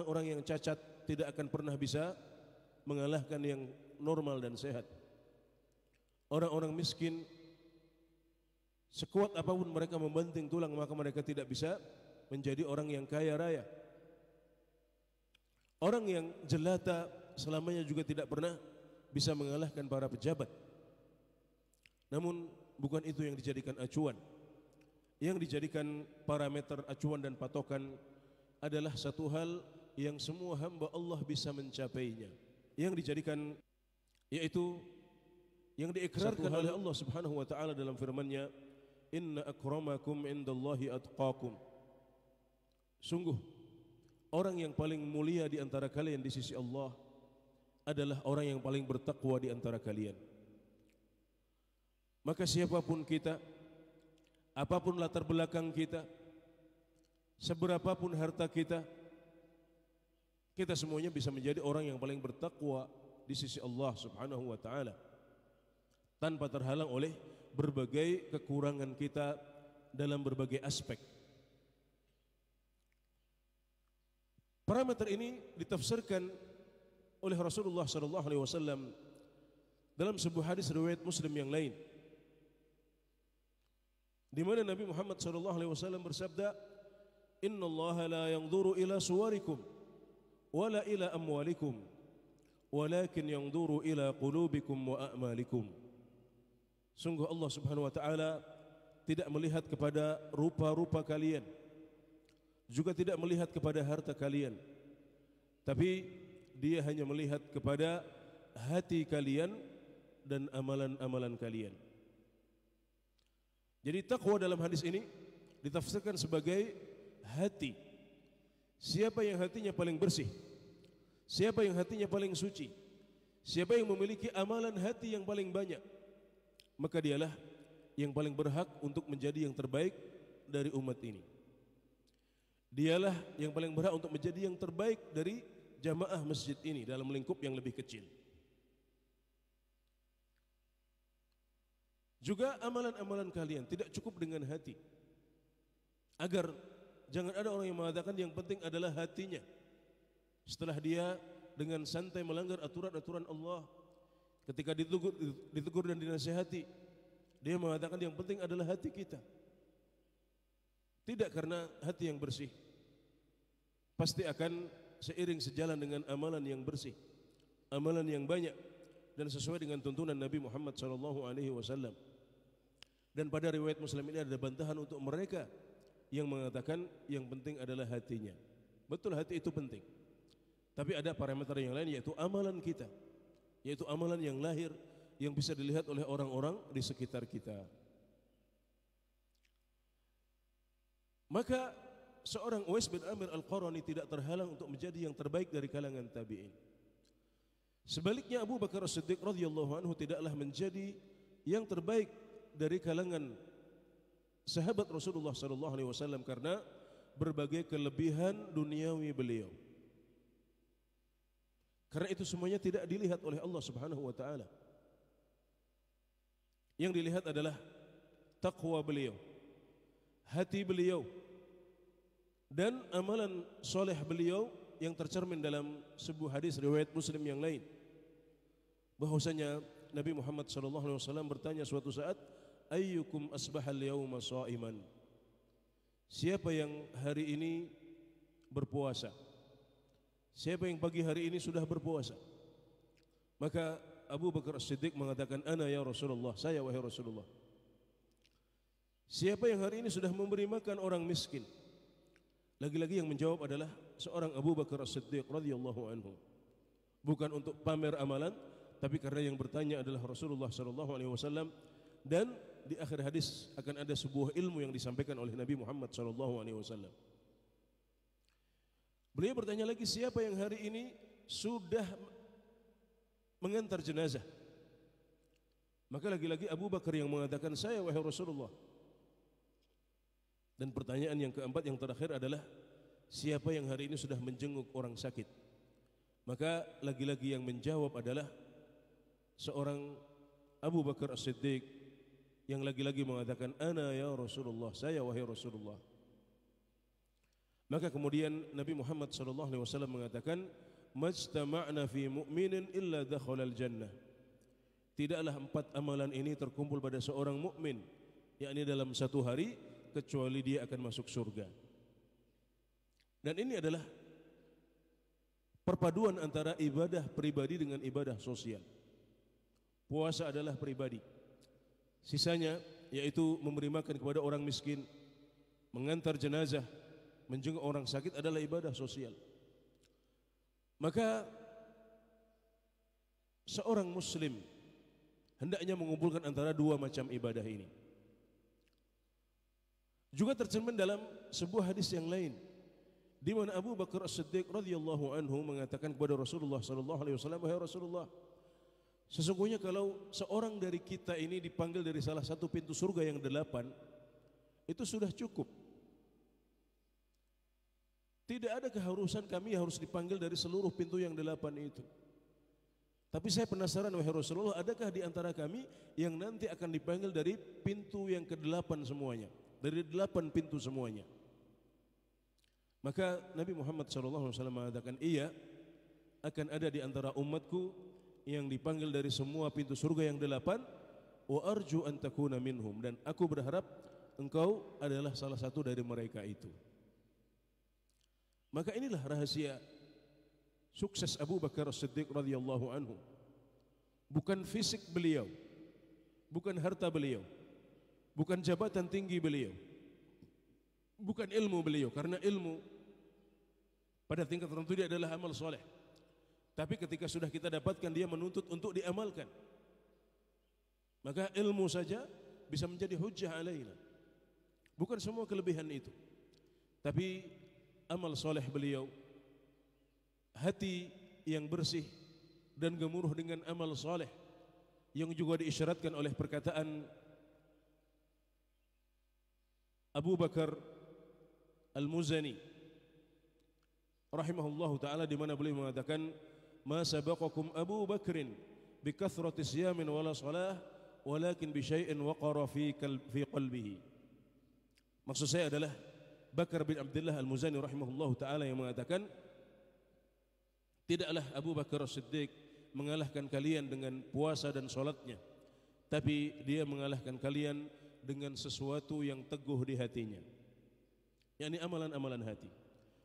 Orang yang cacat tidak akan pernah bisa mengalahkan yang normal dan sehat. Orang-orang miskin sekuat apapun mereka membanting tulang maka mereka tidak bisa menjadi orang yang kaya raya. Orang yang jelata selamanya juga tidak pernah bisa mengalahkan para pejabat. Namun bukan itu yang dijadikan acuan. Yang dijadikan parameter acuan dan patokan adalah satu hal yang semua hamba Allah bisa mencapainya yang dijadikan yaitu yang diikrarkan oleh Allah Subhanahu wa taala dalam firman-Nya inna akramakum indallahi atqakum sungguh orang yang paling mulia di antara kalian di sisi Allah adalah orang yang paling bertakwa di antara kalian maka siapapun kita apapun latar belakang kita seberapapun harta kita kita semuanya bisa menjadi orang yang paling bertakwa di sisi Allah Subhanahu wa taala tanpa terhalang oleh berbagai kekurangan kita dalam berbagai aspek. Parameter ini ditafsirkan oleh Rasulullah sallallahu alaihi wasallam dalam sebuah hadis riwayat Muslim yang lain. Di mana Nabi Muhammad sallallahu alaihi wasallam bersabda, "Inna Allah la yanzuru ila suwarikum" ولا إلى أموالكم ولكن ينظر إلى قلوبكم وأعمالكم. sungguh Allah Subhanahu wa taala tidak melihat kepada rupa-rupa kalian juga tidak melihat kepada harta kalian tapi dia hanya melihat kepada hati kalian dan amalan-amalan kalian jadi takwa dalam hadis ini ditafsirkan sebagai hati Siapa yang hatinya paling bersih? Siapa yang hatinya paling suci? Siapa yang memiliki amalan hati yang paling banyak? Maka dialah yang paling berhak untuk menjadi yang terbaik dari umat ini. Dialah yang paling berhak untuk menjadi yang terbaik dari jamaah masjid ini dalam lingkup yang lebih kecil. Juga amalan-amalan kalian tidak cukup dengan hati. Agar Jangan ada orang yang mengatakan yang penting adalah hatinya. Setelah dia dengan santai melanggar aturan-aturan Allah, ketika ditegur, ditegur dan dinasihati, dia mengatakan yang penting adalah hati kita. Tidak karena hati yang bersih, pasti akan seiring sejalan dengan amalan yang bersih, amalan yang banyak dan sesuai dengan tuntunan Nabi Muhammad SAW. Dan pada riwayat Muslim ini ada bantahan untuk mereka yang mengatakan yang penting adalah hatinya. Betul hati itu penting. Tapi ada parameter yang lain yaitu amalan kita. Yaitu amalan yang lahir yang bisa dilihat oleh orang-orang di sekitar kita. Maka seorang Uwais bin Amir Al-Qarani tidak terhalang untuk menjadi yang terbaik dari kalangan tabi'in. Sebaliknya Abu Bakar As-Siddiq radhiyallahu anhu tidaklah menjadi yang terbaik dari kalangan sahabat Rasulullah sallallahu alaihi wasallam karena berbagai kelebihan duniawi beliau. Karena itu semuanya tidak dilihat oleh Allah Subhanahu wa taala. Yang dilihat adalah takwa beliau, hati beliau, dan amalan soleh beliau yang tercermin dalam sebuah hadis riwayat Muslim yang lain. Bahwasanya Nabi Muhammad SAW bertanya suatu saat, ayyukum asbahal yawma sha'iman siapa yang hari ini berpuasa siapa yang pagi hari ini sudah berpuasa maka Abu Bakar As-Siddiq mengatakan ana ya Rasulullah saya wahai Rasulullah siapa yang hari ini sudah memberi makan orang miskin lagi-lagi yang menjawab adalah seorang Abu Bakar As-Siddiq radhiyallahu anhu bukan untuk pamer amalan tapi karena yang bertanya adalah Rasulullah sallallahu alaihi wasallam dan di akhir hadis akan ada sebuah ilmu yang disampaikan oleh Nabi Muhammad SAW. Beliau bertanya lagi siapa yang hari ini sudah mengantar jenazah? Maka lagi-lagi Abu Bakar yang mengatakan saya wahai Rasulullah. Dan pertanyaan yang keempat yang terakhir adalah siapa yang hari ini sudah menjenguk orang sakit? Maka lagi-lagi yang menjawab adalah seorang Abu Bakar As-Siddiq yang lagi-lagi mengatakan ana ya Rasulullah, saya wahai Rasulullah. Maka kemudian Nabi Muhammad sallallahu alaihi wasallam mengatakan, "Majtama'na fi mu'minin illa dakhala jannah Tidaklah empat amalan ini terkumpul pada seorang mukmin, yakni dalam satu hari kecuali dia akan masuk surga. Dan ini adalah perpaduan antara ibadah pribadi dengan ibadah sosial. Puasa adalah pribadi. Sisanya yaitu memberi makan kepada orang miskin, mengantar jenazah, menjenguk orang sakit adalah ibadah sosial. Maka seorang muslim hendaknya mengumpulkan antara dua macam ibadah ini. Juga tercermin dalam sebuah hadis yang lain di mana Abu Bakar As-Siddiq radhiyallahu anhu mengatakan kepada Rasulullah sallallahu alaihi wasallam, "Wahai Rasulullah, Sesungguhnya kalau seorang dari kita ini dipanggil dari salah satu pintu surga yang delapan, itu sudah cukup. Tidak ada keharusan kami harus dipanggil dari seluruh pintu yang delapan itu. Tapi saya penasaran wahai Rasulullah, adakah di antara kami yang nanti akan dipanggil dari pintu yang kedelapan semuanya? Dari delapan pintu semuanya. Maka Nabi Muhammad SAW mengatakan, iya, akan ada di antara umatku yang dipanggil dari semua pintu surga yang delapan wa arju an takuna minhum dan aku berharap engkau adalah salah satu dari mereka itu maka inilah rahasia sukses Abu Bakar As-Siddiq radhiyallahu anhu bukan fisik beliau bukan harta beliau bukan jabatan tinggi beliau bukan ilmu beliau karena ilmu pada tingkat tertentu dia adalah amal soleh tapi ketika sudah kita dapatkan dia menuntut untuk diamalkan. Maka ilmu saja bisa menjadi hujah alaina. Bukan semua kelebihan itu. Tapi amal soleh beliau, hati yang bersih dan gemuruh dengan amal soleh yang juga diisyaratkan oleh perkataan Abu Bakar Al-Muzani rahimahullahu taala di mana beliau mengatakan ما سبقكم أبو بكر بكثرة صيام ولا صلاة ولكن بشيء bi في waqara fi fi qalbihi maksud saya adalah Bakar bin Abdullah Al-Muzani rahimahullahu taala yang mengatakan tidaklah Abu Bakar siddiq mengalahkan kalian dengan puasa dan salatnya tapi dia mengalahkan kalian dengan sesuatu yang teguh di hatinya yakni amalan-amalan hati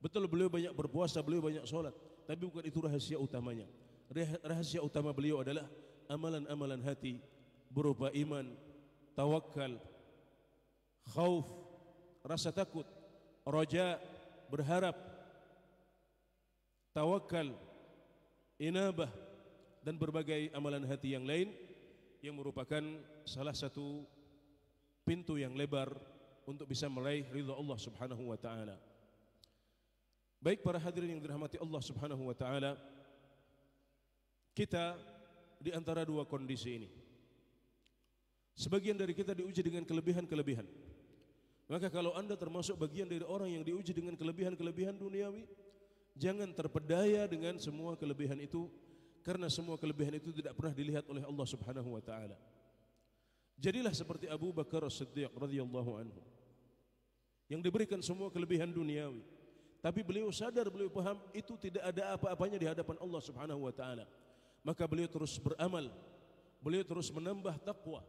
betul beliau banyak berpuasa beliau banyak salat tapi bukan itu rahasia utamanya rahasia utama beliau adalah amalan-amalan hati berupa iman tawakal khauf rasa takut roja berharap tawakal inabah dan berbagai amalan hati yang lain yang merupakan salah satu pintu yang lebar untuk bisa meraih ridha Allah Subhanahu wa taala. Baik para hadirin yang dirahmati Allah Subhanahu wa taala, kita di antara dua kondisi ini. Sebagian dari kita diuji dengan kelebihan-kelebihan. Maka kalau Anda termasuk bagian dari orang yang diuji dengan kelebihan-kelebihan duniawi, jangan terpedaya dengan semua kelebihan itu karena semua kelebihan itu tidak pernah dilihat oleh Allah Subhanahu wa taala. Jadilah seperti Abu Bakar As-Siddiq radhiyallahu anhu yang diberikan semua kelebihan duniawi. Tapi beliau sadar, beliau paham itu tidak ada apa-apanya di hadapan Allah Subhanahu wa taala. Maka beliau terus beramal. Beliau terus menambah takwa,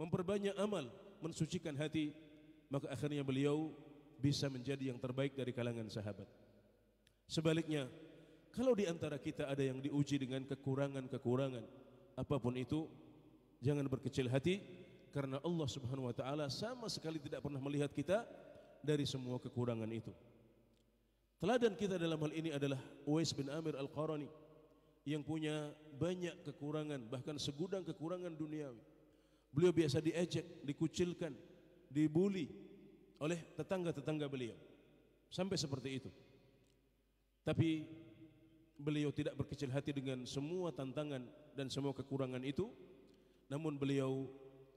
memperbanyak amal, mensucikan hati, maka akhirnya beliau bisa menjadi yang terbaik dari kalangan sahabat. Sebaliknya, kalau di antara kita ada yang diuji dengan kekurangan-kekurangan apapun itu, jangan berkecil hati karena Allah Subhanahu wa taala sama sekali tidak pernah melihat kita dari semua kekurangan itu. Teladan kita dalam hal ini adalah Uwais bin Amir Al-Qarani yang punya banyak kekurangan, bahkan segudang kekurangan duniawi. Beliau biasa diejek, dikucilkan, dibuli oleh tetangga-tetangga beliau. Sampai seperti itu. Tapi beliau tidak berkecil hati dengan semua tantangan dan semua kekurangan itu. Namun beliau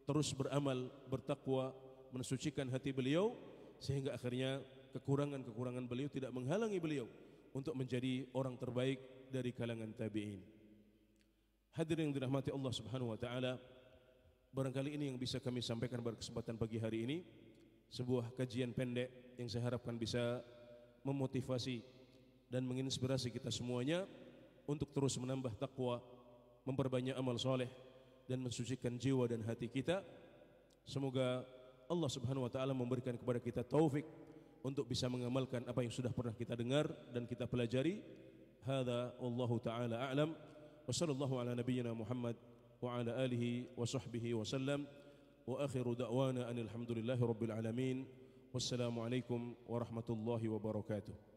terus beramal, bertakwa, mensucikan hati beliau sehingga akhirnya kekurangan-kekurangan beliau tidak menghalangi beliau untuk menjadi orang terbaik dari kalangan tabi'in. Hadirin yang dirahmati Allah Subhanahu wa taala, barangkali ini yang bisa kami sampaikan pada kesempatan pagi hari ini, sebuah kajian pendek yang saya harapkan bisa memotivasi dan menginspirasi kita semuanya untuk terus menambah takwa, memperbanyak amal soleh dan mensucikan jiwa dan hati kita. Semoga Allah Subhanahu wa taala memberikan kepada kita taufik untuk bisa mengamalkan apa yang sudah pernah kita dengar dan kita pelajari Hada wallahu taala a'lam Wassalamu ala nabiyyina muhammad wa ala alihi wa sahbihi wa sallam wa akhiru da'wana anil hamdulillahi rabbil alamin wassalamu alaikum warahmatullahi wabarakatuh